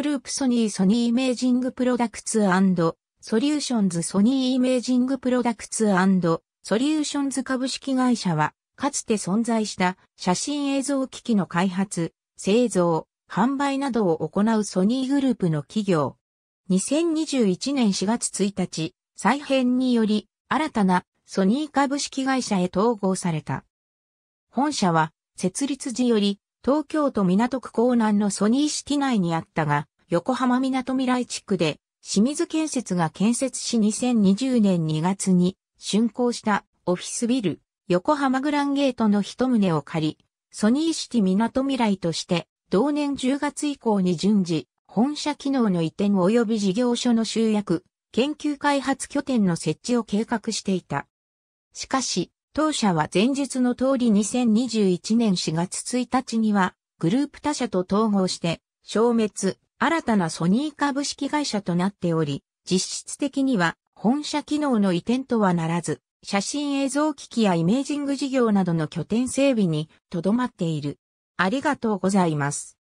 プループソニーソニーイメージングプロダクツソリューションズソニーイメージングプロダクツソリューションズ株式会社は、かつて存在した写真映像機器の開発、製造、販売などを行うソニーグループの企業。2021年4月1日、再編により、新たなソニー株式会社へ統合された。本社は、設立時より、東京都港区港南のソニーシティ内にあったが、横浜港未来地区で、清水建設が建設し2020年2月に竣工したオフィスビル、横浜グランゲートの一棟を借り、ソニーシティ港未来として、同年10月以降に順次、本社機能の移転及び事業所の集約、研究開発拠点の設置を計画していた。しかし、当社は前述の通り2021年4月1日には、グループ他社と統合して、消滅、新たなソニー株式会社となっており、実質的には本社機能の移転とはならず、写真映像機器やイメージング事業などの拠点整備にとどまっている。ありがとうございます。